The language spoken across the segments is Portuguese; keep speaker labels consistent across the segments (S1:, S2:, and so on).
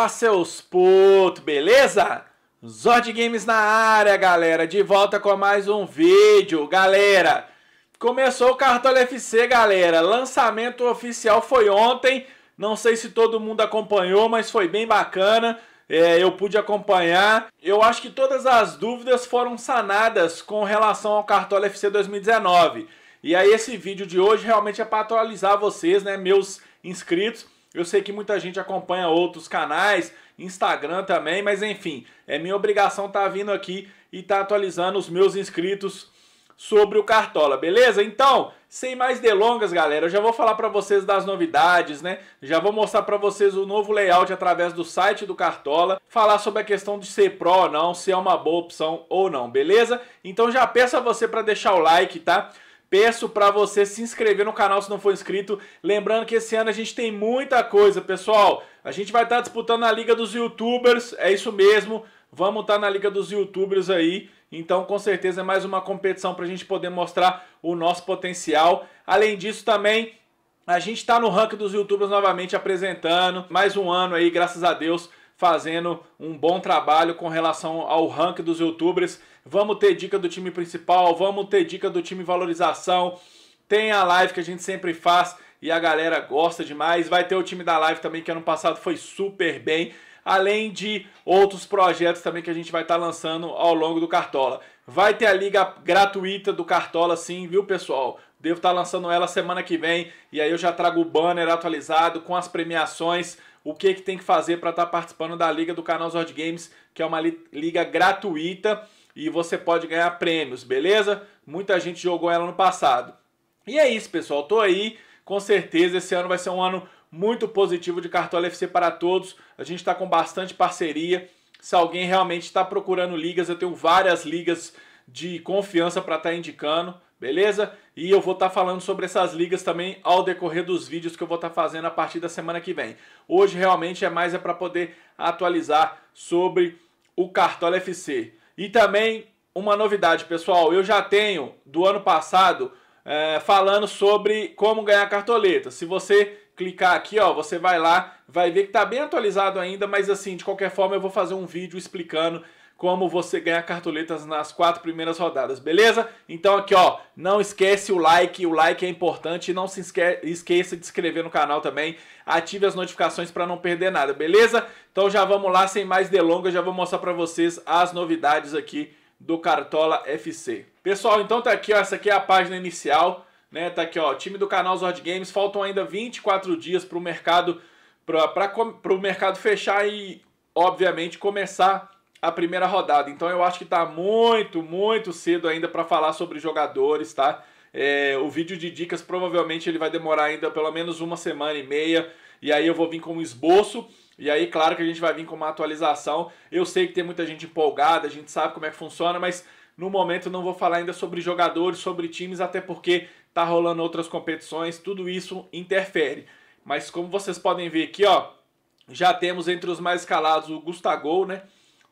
S1: Olá seus putos, beleza? Zod Games na área, galera, de volta com mais um vídeo, galera. Começou o Cartola FC, galera, lançamento oficial foi ontem, não sei se todo mundo acompanhou, mas foi bem bacana, é, eu pude acompanhar. Eu acho que todas as dúvidas foram sanadas com relação ao Cartola FC 2019. E aí esse vídeo de hoje realmente é para atualizar vocês, né, meus inscritos, eu sei que muita gente acompanha outros canais, Instagram também, mas enfim, é minha obrigação estar tá vindo aqui e estar tá atualizando os meus inscritos sobre o Cartola, beleza? Então, sem mais delongas, galera, eu já vou falar para vocês das novidades, né? Já vou mostrar para vocês o novo layout através do site do Cartola, falar sobre a questão de ser pró ou não, se é uma boa opção ou não, beleza? Então já peço a você para deixar o like, tá? Peço para você se inscrever no canal se não for inscrito. Lembrando que esse ano a gente tem muita coisa, pessoal. A gente vai estar tá disputando a Liga dos Youtubers, é isso mesmo. Vamos estar tá na Liga dos Youtubers aí. Então, com certeza, é mais uma competição para a gente poder mostrar o nosso potencial. Além disso, também a gente está no ranking dos youtubers novamente apresentando. Mais um ano aí, graças a Deus fazendo um bom trabalho com relação ao ranking dos youtubers. Vamos ter dica do time principal, vamos ter dica do time valorização. Tem a live que a gente sempre faz e a galera gosta demais. Vai ter o time da live também, que ano passado foi super bem. Além de outros projetos também que a gente vai estar tá lançando ao longo do Cartola. Vai ter a liga gratuita do Cartola, sim, viu, pessoal? Devo estar tá lançando ela semana que vem. E aí eu já trago o banner atualizado com as premiações o que, que tem que fazer para estar tá participando da liga do canal Zord Games, que é uma liga gratuita e você pode ganhar prêmios, beleza? Muita gente jogou ela no passado. E é isso, pessoal. Tô aí. Com certeza esse ano vai ser um ano muito positivo de Cartola FC para todos. A gente está com bastante parceria. Se alguém realmente está procurando ligas, eu tenho várias ligas de confiança para estar tá indicando beleza? E eu vou estar tá falando sobre essas ligas também ao decorrer dos vídeos que eu vou estar tá fazendo a partir da semana que vem. Hoje realmente é mais é para poder atualizar sobre o Cartola FC. E também uma novidade, pessoal, eu já tenho do ano passado é, falando sobre como ganhar cartoleta. Se você clicar aqui, ó, você vai lá, vai ver que está bem atualizado ainda, mas assim, de qualquer forma eu vou fazer um vídeo explicando como você ganhar cartoletas nas quatro primeiras rodadas, beleza? Então aqui ó, não esquece o like, o like é importante, não se esqueça de se inscrever no canal também, ative as notificações para não perder nada, beleza? Então já vamos lá, sem mais delongas, já vou mostrar para vocês as novidades aqui do Cartola FC. Pessoal, então tá aqui ó, essa aqui é a página inicial, né? Tá aqui ó, time do canal Zord Games, faltam ainda 24 dias para o mercado para o mercado fechar e obviamente começar a primeira rodada. Então eu acho que está muito, muito cedo ainda para falar sobre jogadores, tá? É, o vídeo de dicas provavelmente ele vai demorar ainda pelo menos uma semana e meia. E aí eu vou vir com um esboço. E aí, claro que a gente vai vir com uma atualização. Eu sei que tem muita gente empolgada, a gente sabe como é que funciona, mas no momento não vou falar ainda sobre jogadores, sobre times, até porque tá rolando outras competições, tudo isso interfere. Mas como vocês podem ver aqui, ó, já temos entre os mais escalados o Gustagol, né?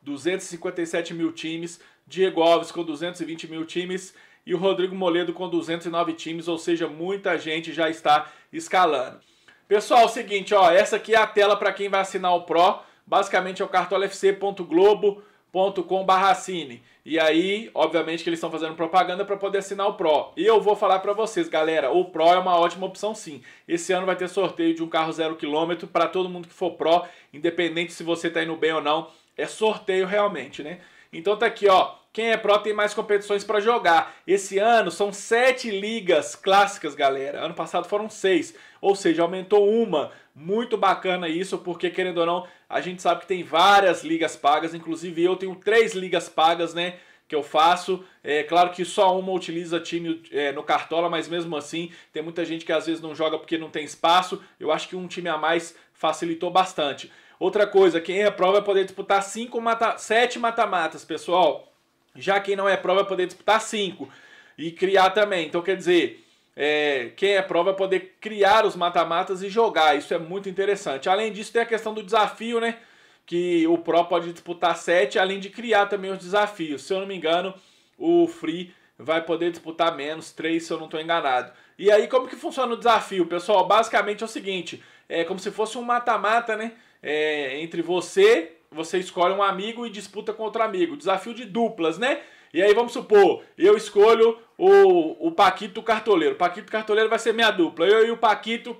S1: 257 mil times, Diego Alves com 220 mil times e o Rodrigo Moledo com 209 times, ou seja, muita gente já está escalando. Pessoal, é o seguinte, ó, essa aqui é a tela para quem vai assinar o Pro, basicamente é o cartolafc.globo.com/assine. E aí, obviamente que eles estão fazendo propaganda para poder assinar o Pro. E eu vou falar para vocês, galera, o Pro é uma ótima opção sim. Esse ano vai ter sorteio de um carro zero quilômetro para todo mundo que for Pro, independente se você está indo bem ou não é sorteio realmente, né? Então tá aqui, ó. Quem é pró tem mais competições para jogar. Esse ano são sete ligas clássicas, galera. Ano passado foram seis, ou seja, aumentou uma. Muito bacana isso, porque querendo ou não, a gente sabe que tem várias ligas pagas. Inclusive eu tenho três ligas pagas, né? que eu faço. É claro que só uma utiliza time é, no Cartola, mas mesmo assim tem muita gente que às vezes não joga porque não tem espaço. Eu acho que um time a mais facilitou bastante. Outra coisa, quem é prova vai poder disputar cinco mata, sete mata-matas, pessoal. Já quem não é prova vai poder disputar cinco e criar também. Então, quer dizer, é, quem é prova vai poder criar os mata-matas e jogar. Isso é muito interessante. Além disso, tem a questão do desafio, né? Que o Pro pode disputar sete, além de criar também os desafios. Se eu não me engano, o Free vai poder disputar menos três, se eu não estou enganado. E aí, como que funciona o desafio, pessoal? Basicamente é o seguinte: é como se fosse um mata-mata, né? é, entre você, você escolhe um amigo e disputa contra amigo. Desafio de duplas, né? E aí vamos supor, eu escolho o, o Paquito Cartoleiro. O Paquito Cartoleiro vai ser minha dupla. Eu e o Paquito,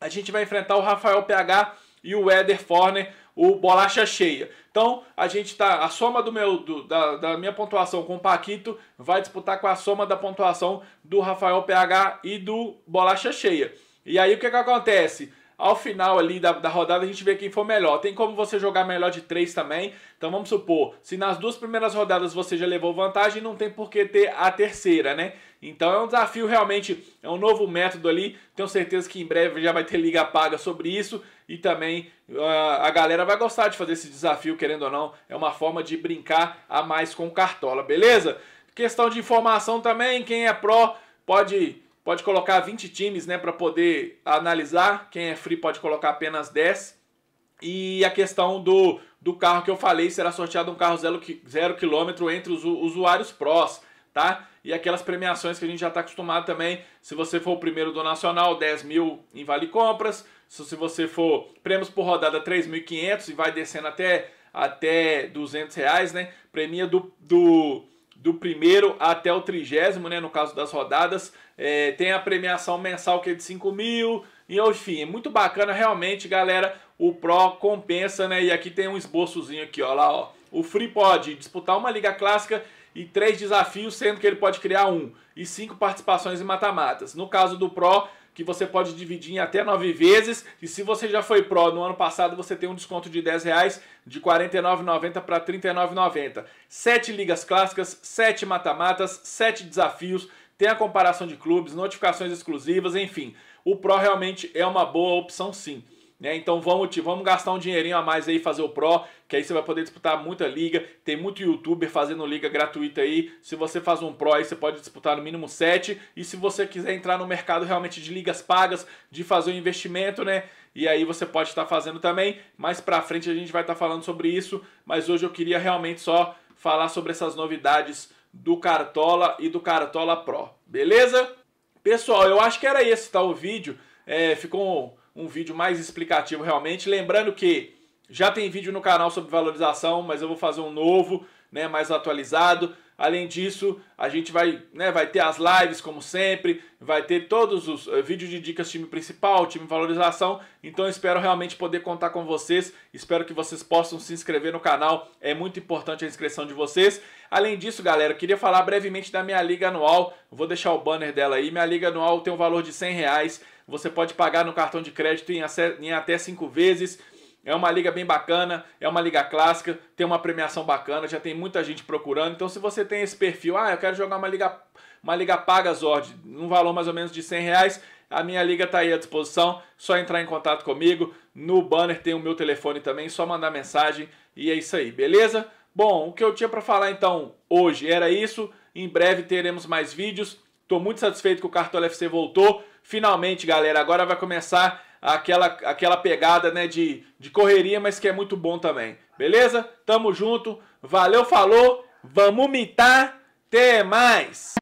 S1: a gente vai enfrentar o Rafael PH e o Éder Forner, o Bolacha Cheia. Então, a gente tá. A soma do meu, do, da, da, minha pontuação com o Paquito vai disputar com a soma da pontuação do Rafael PH e do Bolacha Cheia. E aí o que, que acontece? Ao final ali da, da rodada a gente vê quem for melhor. Tem como você jogar melhor de três também. Então vamos supor, se nas duas primeiras rodadas você já levou vantagem, não tem por que ter a terceira, né? Então é um desafio realmente, é um novo método ali. Tenho certeza que em breve já vai ter liga paga sobre isso e também uh, a galera vai gostar de fazer esse desafio, querendo ou não. É uma forma de brincar a mais com cartola, beleza? Questão de informação também, quem é pró pode Pode colocar 20 times, né, para poder analisar. Quem é free pode colocar apenas 10. E a questão do, do carro que eu falei, será sorteado um carro zero, zero quilômetro entre os usuários prós, tá? E aquelas premiações que a gente já está acostumado também. Se você for o primeiro do Nacional, 10 mil em Vale Compras. Se você for prêmios por rodada, 3.500 e vai descendo até, até 200 reais, né? Premia do, do do primeiro até o trigésimo, né, no caso das rodadas, é, tem a premiação mensal que é de 5 mil, e enfim, é muito bacana realmente, galera, o Pro compensa, né, e aqui tem um esboçozinho aqui, ó, lá, ó, o Free pode disputar uma liga clássica e três desafios, sendo que ele pode criar um, e cinco participações em mata-matas. No caso do Pro, que você pode dividir em até nove vezes. E se você já foi pró no ano passado, você tem um desconto de 10 reais de R$ 49,90 para R$ 39,90. Sete ligas clássicas, sete mata-matas, sete desafios, tem a comparação de clubes, notificações exclusivas, enfim. O Pro realmente é uma boa opção sim. Né? Então vamos, vamos gastar um dinheirinho a mais aí fazer o Pro, que aí você vai poder disputar muita liga. Tem muito youtuber fazendo liga gratuita aí. Se você faz um Pro aí, você pode disputar no mínimo 7. E se você quiser entrar no mercado realmente de ligas pagas, de fazer um investimento, né? E aí você pode estar tá fazendo também. Mais pra frente a gente vai estar tá falando sobre isso. Mas hoje eu queria realmente só falar sobre essas novidades do Cartola e do Cartola Pro, beleza? Pessoal, eu acho que era esse tá, o vídeo. É, ficou um vídeo mais explicativo realmente. Lembrando que já tem vídeo no canal sobre valorização, mas eu vou fazer um novo, né, mais atualizado. Além disso, a gente vai, né, vai ter as lives como sempre, vai ter todos os uh, vídeos de dicas time principal, time valorização. Então espero realmente poder contar com vocês. Espero que vocês possam se inscrever no canal. É muito importante a inscrição de vocês. Além disso, galera, eu queria falar brevemente da minha liga anual. Vou deixar o banner dela aí. Minha liga anual tem um valor de 100 reais. Você pode pagar no cartão de crédito em, até 5 vezes. É uma liga bem bacana, é uma liga clássica, tem uma premiação bacana, já tem muita gente procurando. Então, se você tem esse perfil, ah, eu quero jogar uma liga, uma liga paga Zord, num valor mais ou menos de 100 reais, a minha liga está aí à disposição. Só entrar em contato comigo. No banner tem o meu telefone também, só mandar mensagem. E é isso aí, beleza? Bom, o que eu tinha para falar então hoje era isso. Em breve teremos mais vídeos. Estou muito satisfeito que o Cartola FC voltou. Finalmente, galera, agora vai começar aquela, aquela pegada né, de, de correria, mas que é muito bom também. Beleza? Tamo junto. Valeu, falou. Vamos mitar. Até mais.